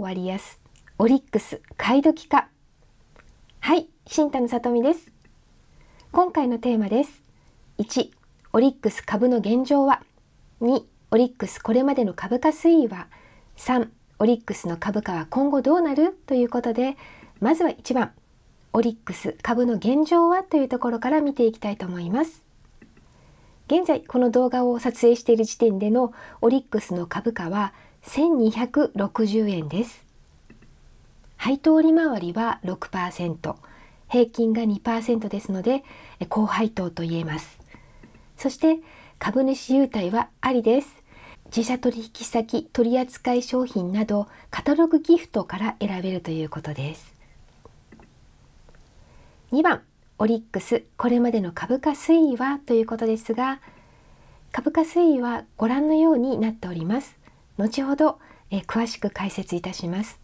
割安オリックス買い時かはい新田のさとみです今回のテーマです1オリックス株の現状は2オリックスこれまでの株価推移は3オリックスの株価は今後どうなるということでまずは1番オリックス株の現状はというところから見ていきたいと思います現在この動画を撮影している時点でのオリックスの株価は1260円です配当利回りは6%平均が2%ですので高配当と言えますそして株主優待はありです自社取引先取扱商品などカタログギフトから選べるということです2番オリックスこれまでの株価推移はということですが株価推移はご覧のようになっております後ほど、えー、詳しく解説いたします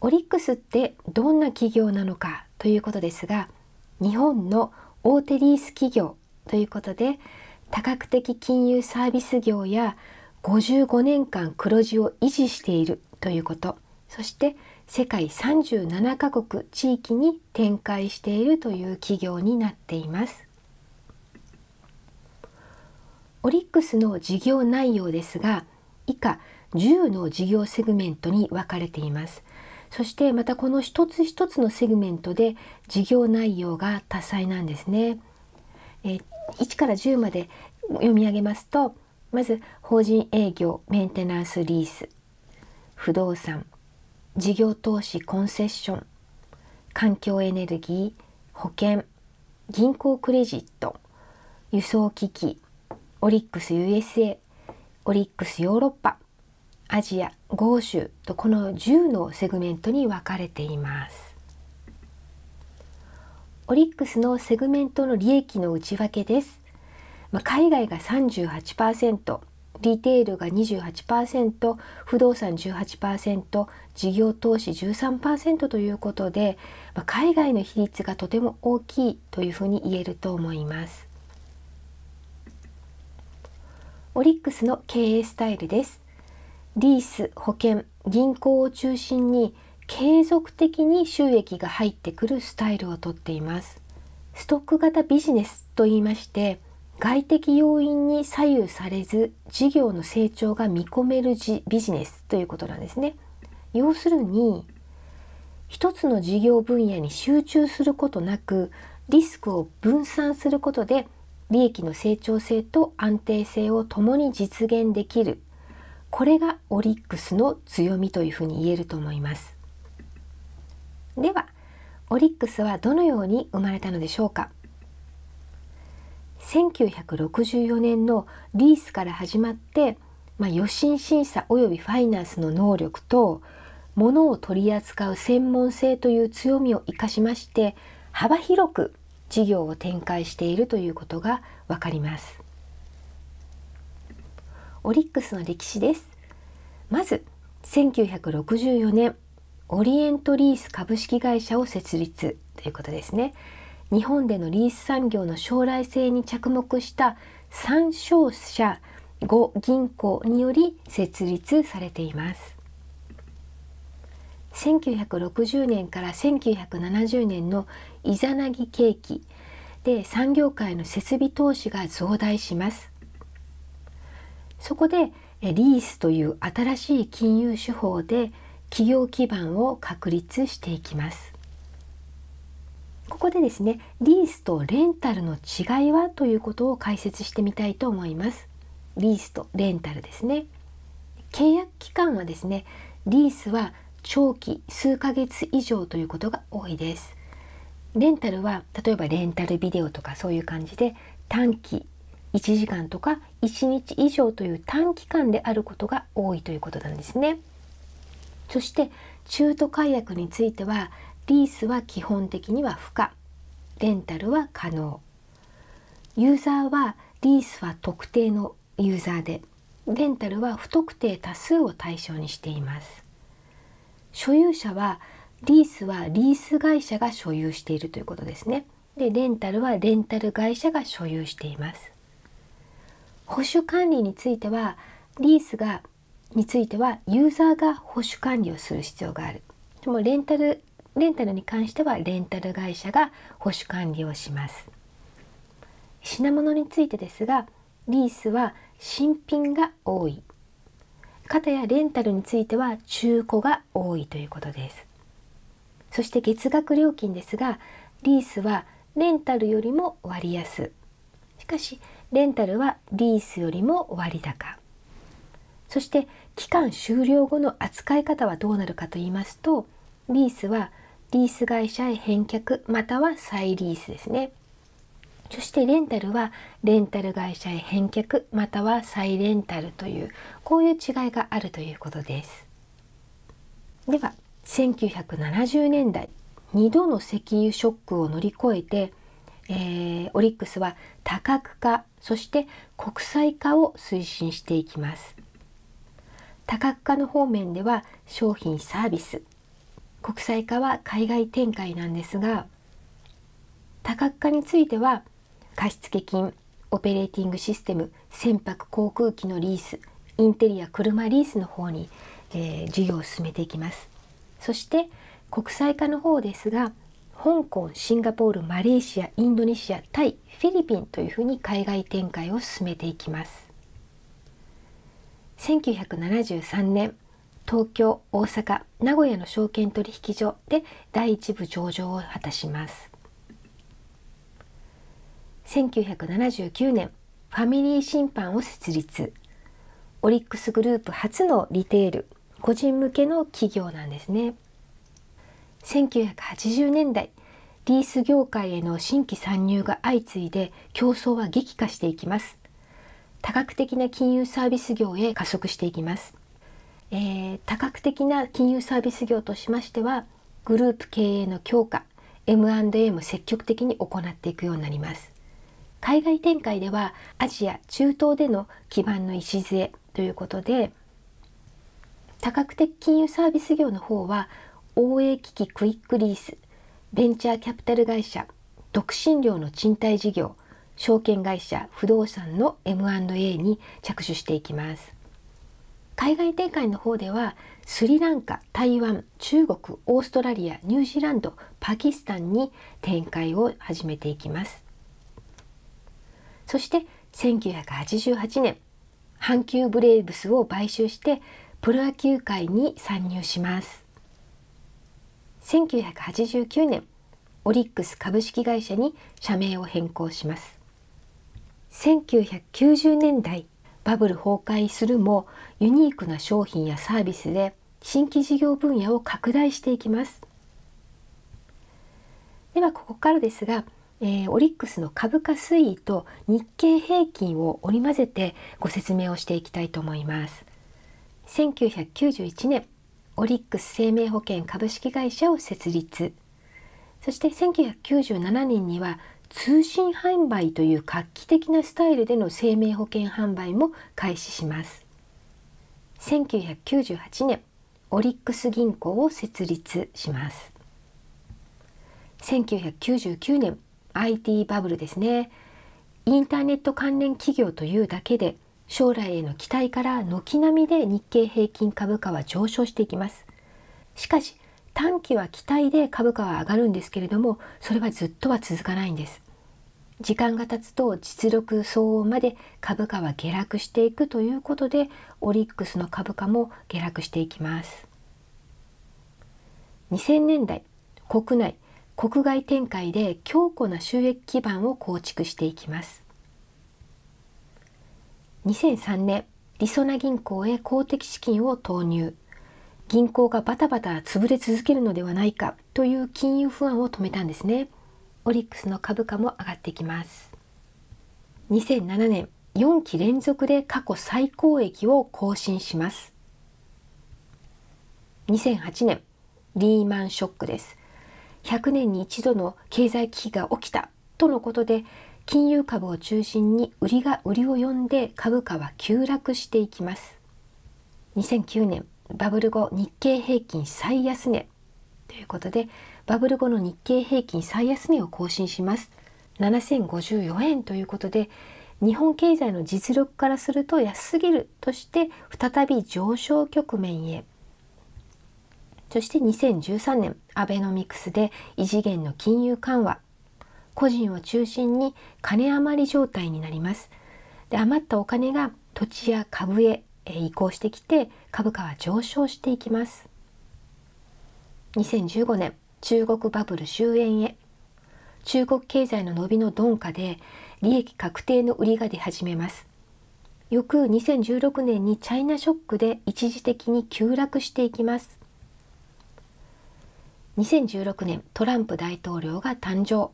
オリックスってどんな企業なのかということですが日本の大手リース企業ということで多角的金融サービス業や55年間黒字を維持しているということそして世界37カ国地域に展開しているという企業になっていますオリックスの事業内容ですが以下10の事業セグメントに分かれていますそしてまたこの一つ一つのセグメントで事業内容が多彩なんですねえ1から10まで読み上げますとまず法人営業メンテナンスリース不動産事業投資コンセッション環境エネルギー保険銀行クレジット輸送機器オリックス USA オリックスヨーロッパアジア豪州とこの10のセグメントに分かれていますオリックスのセグメントの利益の内訳です、まあ、海外が38%リテールが28%不動産18%事業投資13%ということで、まあ、海外の比率がとても大きいというふうに言えると思いますオリックスの経営スタイルですリース保険銀行を中心に継続的に収益が入ってくるスタイルをとっていますストック型ビジネスと言いまして外的要因に左右されず事業の成長が見込めるじビジネスということなんですね要するに一つの事業分野に集中することなくリスクを分散することで利益の成長性と安定性をともに実現できるこれがオリックスの強みというふうに言えると思いますではオリックスはどのように生まれたのでしょうか1964年のリースから始まって、まあ、予診審査及びファイナンスの能力と物を取り扱う専門性という強みを生かしまして幅広く事業を展開しているということがわかりますオリックスの歴史ですまず1964年オリエントリース株式会社を設立ということですね日本でのリース産業の将来性に着目した三商社5銀行により設立されています1960年から1970年のイザナギ景気で産業界の設備投資が増大しますそこでリースという新しい金融手法で企業基盤を確立していきますここでですねリースとレンタルの違いはということを解説してみたいと思いますリースとレンタルですね契約期間はですねリースは長期数ヶ月以上ということが多いです。レンタルは例えばレンタルビデオとかそういう感じで短期1時間とか1日以上という短期間であることが多いということなんですね。そして中途解約についてはリースは基本的には不可レンタルは可能ユーザーはリースは特定のユーザーでレンタルは不特定多数を対象にしています所有者はリースはリース会社が所有しているということですね。でレンタルはレンタル会社が所有しています。保守管理についてはリースがについてはユーザーが保守管理をする必要がある。でもレンタルレンタルに関してはレンタル会社が保守管理をします。品物についてですがリースは新品が多い肩やレンタルについては中古が多いということですそして月額料金ですがリースはレンタルよりも割安しかしレンタルはリースよりも割高そして期間終了後の扱い方はどうなるかと言いますとリースはリース会社へ返却または再リースですねそしてレンタルはレンタル会社へ返却または再レンタルというこういう違いがあるということです。では1970年代2度の石油ショックを乗り越えて、えー、オリックスは多角化そして国際化を推進していきます。多角化の方面では商品サービス国際化は海外展開なんですが多角化については貸付金オペレーティングシステム船舶航空機のリースインテリア車リースの方に、えー、事業を進めていきますそして国際化の方ですが香港シンガポールマレーシアインドネシアタイフィリピンというふうに海外展開を進めていきます1973年東京大阪名古屋の証券取引所で第一部上場を果たします1979年ファミリー審判を設立オリックスグループ初のリテール個人向けの企業なんですね1980年代リース業界への新規参入が相次いで競争は激化していきます多角的な金融サービス業へ加速していきます、えー、多角的な金融サービス業としましてはグループ経営の強化 M&A も積極的に行っていくようになります海外展開ではアジア中東での基盤の礎ということで多角的金融サービス業の方は OA 機器クイックリースベンチャーキャピタル会社独身寮の賃貸事業証券会社不動産の M&A に着手していきます海外展開の方ではスリランカ台湾中国オーストラリアニュージーランドパキスタンに展開を始めていきますそして1988年阪急ブレーブスを買収してプロ野球界に参入します1989年オリックス株式会社に社名を変更します1990年代バブル崩壊するもユニークな商品やサービスで新規事業分野を拡大していきますではここからですがえー、オリックスの株価推移と日経平均を織り交ぜてご説明をしていきたいと思います1991年オリックス生命保険株式会社を設立そして1997年には通信販売という画期的なスタイルでの生命保険販売も開始します1998年オリックス銀行を設立します1999年 IT バブルですねインターネット関連企業というだけで将来への期待から軒並みで日経平均株価は上昇していきますしかし短期は期待で株価は上がるんですけれどもそれはずっとは続かないんです時間が経つと実力相応まで株価は下落していくということでオリックスの株価も下落していきます2000年代国内国外展開で強固な収益基盤を構築していきます2003年りそな銀行へ公的資金を投入銀行がバタバタ潰れ続けるのではないかという金融不安を止めたんですねオリックスの株価も上がってきます2007年4期連続で過去最高益を更新します2008年リーマンショックです100年に一度の経済危機が起きたとのことで金融株を中心に売りが売りを呼んで株価は急落していきます2009年バブル後日経平均最安値ということでバブル後の日経平均最安値を更新します7054円ということで日本経済の実力からすると安すぎるとして再び上昇局面へそして2013年アベノミクスで異次元の金融緩和個人を中心に金余り状態になりますで余ったお金が土地や株へ移行してきて株価は上昇していきます2015年中国バブル終焉へ中国経済の伸びの鈍化で利益確定の売りが出始めます翌2016年にチャイナショックで一時的に急落していきます2016年トランプ大統領が誕生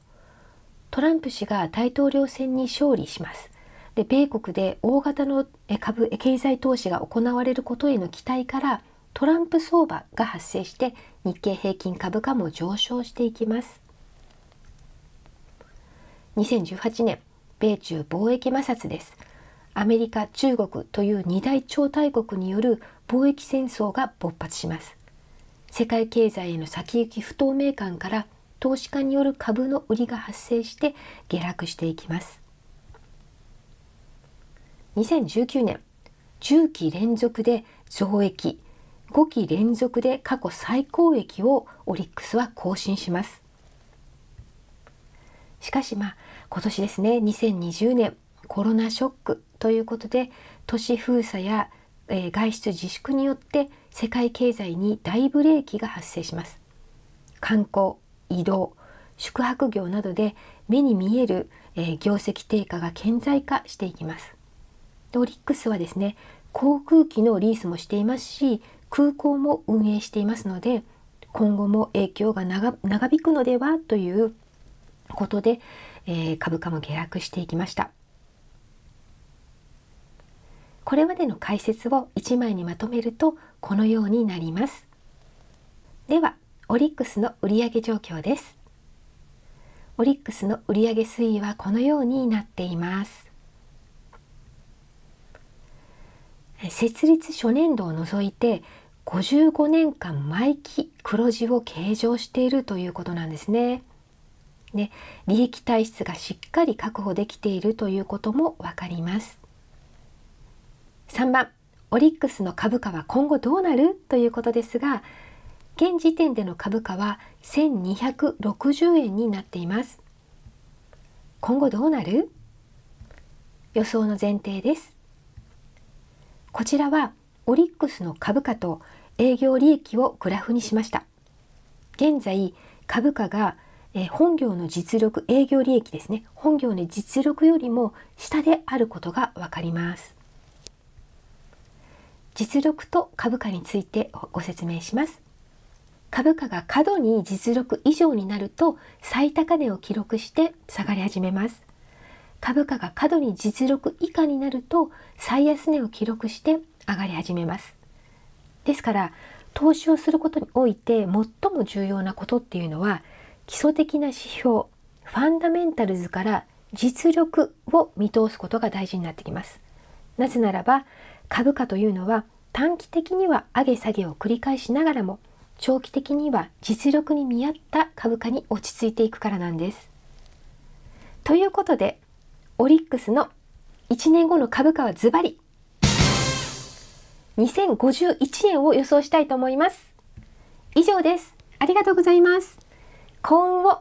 トランプ氏が大統領選に勝利しますで米国で大型の株経済投資が行われることへの期待からトランプ相場が発生して日経平均株価も上昇していきます2018年米中貿易摩擦ですアメリカ中国という二大超大国による貿易戦争が勃発します世界経済への先行き不透明感から投資家による株の売りが発生して下落していきます2019年10期連続で増益5期連続で過去最高益をオリックスは更新しますしかしまあ今年ですね2020年コロナショックということで都市封鎖やえー、外出自粛によって世界経済に大ブレーキが発生します観光移動宿泊業などで目に見える、えー、業績低下が顕在化していきますオリックスはですね航空機のリースもしていますし空港も運営していますので今後も影響が長引くのではということで、えー、株価も下落していきました。これまでの解説を1枚にまとめるとこのようになりますではオリックスの売上状況ですオリックスの売上推移はこのようになっています設立初年度を除いて55年間毎期黒字を計上しているということなんですね。で利益体質がしっかり確保できているということもわかります。3番オリックスの株価は今後どうなるということですが現時点での株価は1260円になっています今後どうなる予想の前提ですこちらはオリックスの株価と営業利益をグラフにしました現在株価がえ本業の実力営業利益ですね本業の実力よりも下であることがわかります実力と株価についてご説明します株価が過度に実力以上になると最高値を記録して下がり始めます株価が過度に実力以下になると最安値を記録して上がり始めますですから投資をすることにおいて最も重要なことっていうのは基礎的な指標ファンダメンタルズから実力を見通すことが大事になってきますなぜならば株価というのは短期的には上げ下げを繰り返しながらも長期的には実力に見合った株価に落ち着いていくからなんです。ということでオリックスの1年後の株価はズバリ2051円を予想したいと思います。以上です。ありがとうございます。幸運を